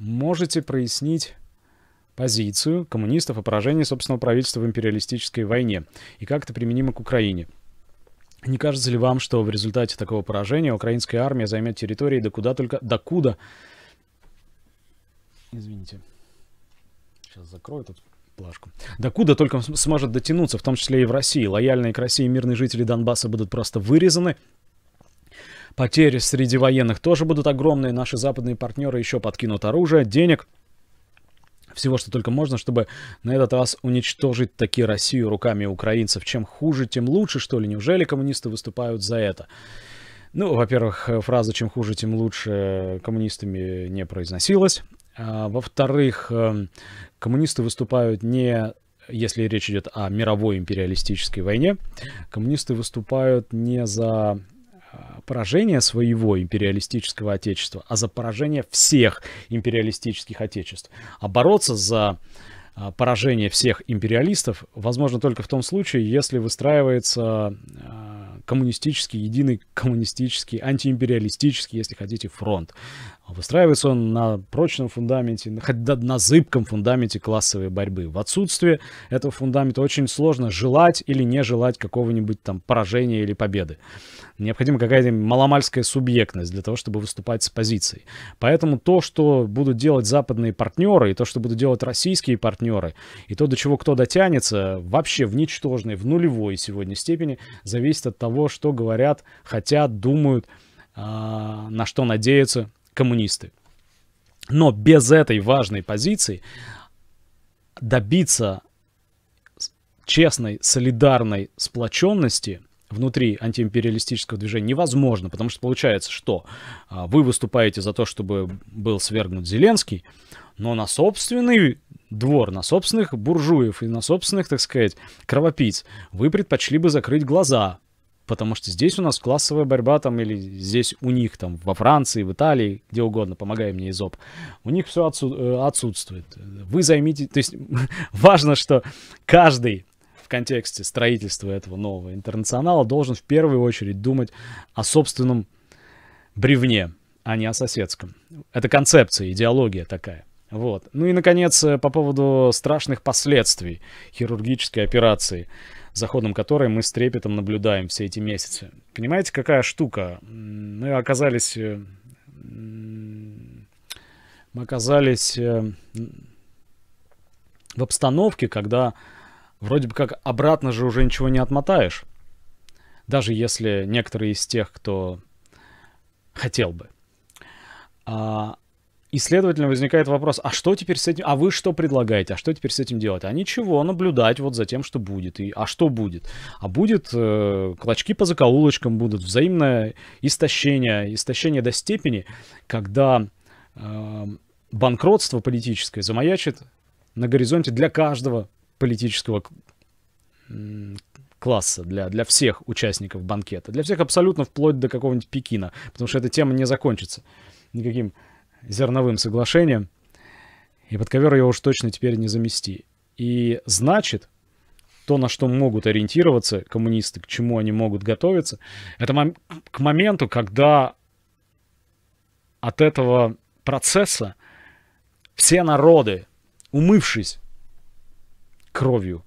можете прояснить позицию коммунистов о поражении собственного правительства в империалистической войне и как это применимо к Украине. Не кажется ли вам, что в результате такого поражения украинская армия займет территории до куда только... до куда? Извините. Сейчас закрою тут плашку. До куда только сможет дотянуться, в том числе и в России. Лояльные к России мирные жители Донбасса будут просто вырезаны, Потери среди военных тоже будут огромные. Наши западные партнеры еще подкинут оружие, денег всего, что только можно, чтобы на этот раз уничтожить таки Россию руками украинцев. Чем хуже, тем лучше, что ли? Неужели коммунисты выступают за это? Ну, во-первых, фраза «чем хуже, тем лучше» коммунистами не произносилась. А, во-вторых, эм, коммунисты выступают не если речь идет о мировой империалистической войне, коммунисты выступают не за Э, поражение своего империалистического отечества, а за поражение всех империалистических отечеств. А бороться за э, поражение всех империалистов возможно только в том случае, если выстраивается э, коммунистический, единый коммунистический, антиимпериалистический, если хотите, фронт. Выстраивается он на прочном фундаменте, на, на зыбком фундаменте классовой борьбы. В отсутствие этого фундамента очень сложно желать или не желать какого-нибудь там поражения или победы. Необходима какая-то маломальская субъектность для того, чтобы выступать с позицией. Поэтому то, что будут делать западные партнеры, и то, что будут делать российские партнеры, и то, до чего кто дотянется, вообще в ничтожной, в нулевой сегодня степени зависит от того, того, что говорят, хотят, думают, а, на что надеются коммунисты. Но без этой важной позиции добиться честной, солидарной сплоченности внутри антиимпериалистического движения невозможно, потому что получается, что а, вы выступаете за то, чтобы был свергнут Зеленский, но на собственный двор, на собственных буржуев и на собственных, так сказать, кровопийц вы предпочли бы закрыть глаза, потому что здесь у нас классовая борьба там, или здесь у них там во Франции, в Италии, где угодно, помогай мне, изоб. у них все отсу- э, отсутствует. Вы займите, то есть важно, что каждый в контексте строительства этого нового интернационала должен в первую очередь думать о собственном бревне, а не о соседском. Это концепция, идеология такая. Вот. Ну и, наконец, э, по поводу страшных последствий хирургической операции, за ходом которой мы с трепетом наблюдаем все эти месяцы. Понимаете, какая штука? Мы оказались... Э, мы оказались э, в обстановке, когда вроде бы как обратно же уже ничего не отмотаешь. Даже если некоторые из тех, кто хотел бы. А, и, следовательно, возникает вопрос, а что теперь с этим, а вы что предлагаете, а что теперь с этим делать? А ничего, наблюдать вот за тем, что будет. И, а что будет? А будет, э, клочки по закоулочкам будут, взаимное истощение, истощение до степени, когда э, банкротство политическое замаячит на горизонте для каждого политического класса для, для всех участников банкета. Для всех абсолютно вплоть до какого-нибудь Пекина, потому что эта тема не закончится никаким зерновым соглашением, и под ковер его уж точно теперь не замести. И значит, то, на что могут ориентироваться коммунисты, к чему они могут готовиться, это мом- к моменту, когда от этого процесса все народы, умывшись кровью,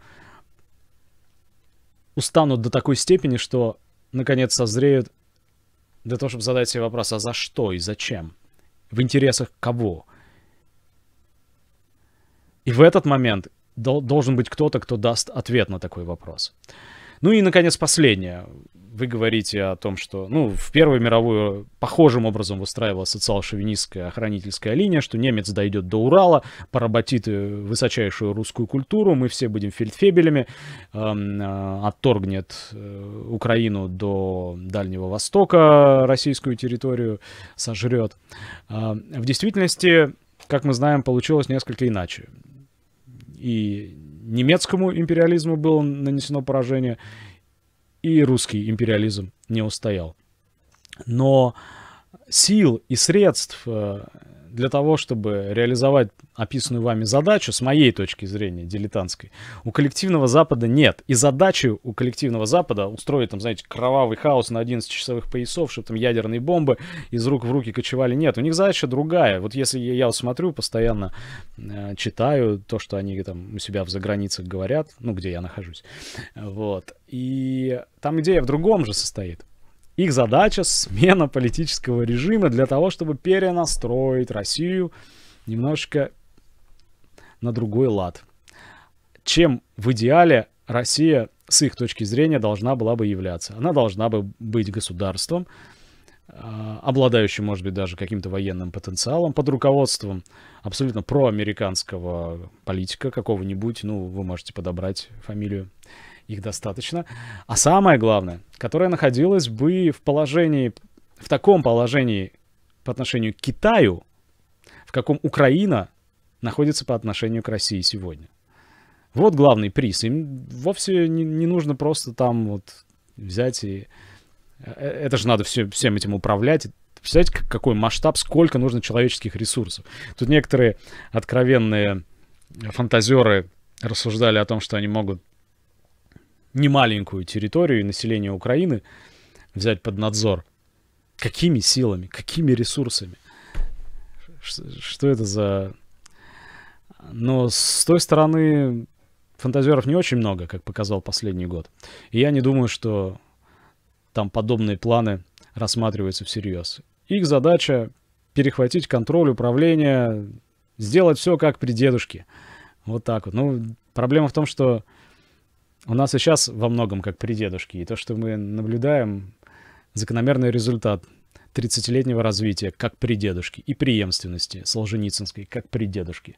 устанут до такой степени, что наконец созреют для того, чтобы задать себе вопрос, а за что и зачем? в интересах кого. И в этот момент должен быть кто-то, кто даст ответ на такой вопрос. Ну и, наконец, последнее вы говорите о том, что, ну, в Первую мировую похожим образом выстраивала социал-шовинистская охранительская линия, что немец дойдет до Урала, поработит э, высочайшую русскую культуру, мы все будем фельдфебелями, эм, э, отторгнет э, Украину до Дальнего Востока, российскую территорию сожрет. Э, в действительности, как мы знаем, получилось несколько иначе. И немецкому империализму было нанесено поражение, и русский империализм не устоял. Но сил и средств э, для того, чтобы реализовать описанную вами задачу, с моей точки зрения, дилетантской, у коллективного Запада нет. И задачи у коллективного Запада устроить, там, знаете, кровавый хаос на 11 часовых поясов, чтобы там ядерные бомбы из рук в руки кочевали. Нет, у них задача другая. Вот если я смотрю, постоянно э, читаю то, что они там у себя в заграницах говорят, ну, где я нахожусь, вот. И там идея в другом же состоит. Их задача — смена политического режима для того, чтобы перенастроить Россию немножко на другой лад. Чем в идеале Россия, с их точки зрения, должна была бы являться. Она должна бы быть государством, а, обладающим, может быть, даже каким-то военным потенциалом, под руководством абсолютно проамериканского политика какого-нибудь, ну, вы можете подобрать фамилию, их достаточно. А самое главное, которая находилась бы в положении, в таком положении по отношению к Китаю, в каком Украина находится по отношению к России сегодня. Вот главный приз. Им вовсе не, не нужно просто там вот взять и... Э, э, это же надо все, всем этим управлять. Представляете, какой масштаб, сколько нужно человеческих ресурсов. Тут некоторые откровенные фантазеры рассуждали о том, что они могут немаленькую территорию и население Украины взять под надзор. Какими силами? Какими ресурсами? Что это за... Но с той стороны фантазеров не очень много, как показал последний год. И я не думаю, что там подобные планы рассматриваются всерьез. Их задача перехватить контроль, управление, сделать все как при дедушке. Вот так вот. Ну, проблема в том, что у нас сейчас во многом как при дедушке. И то, что мы наблюдаем, закономерный результат 30-летнего развития как при дедушке и преемственности Солженицынской как при дедушке.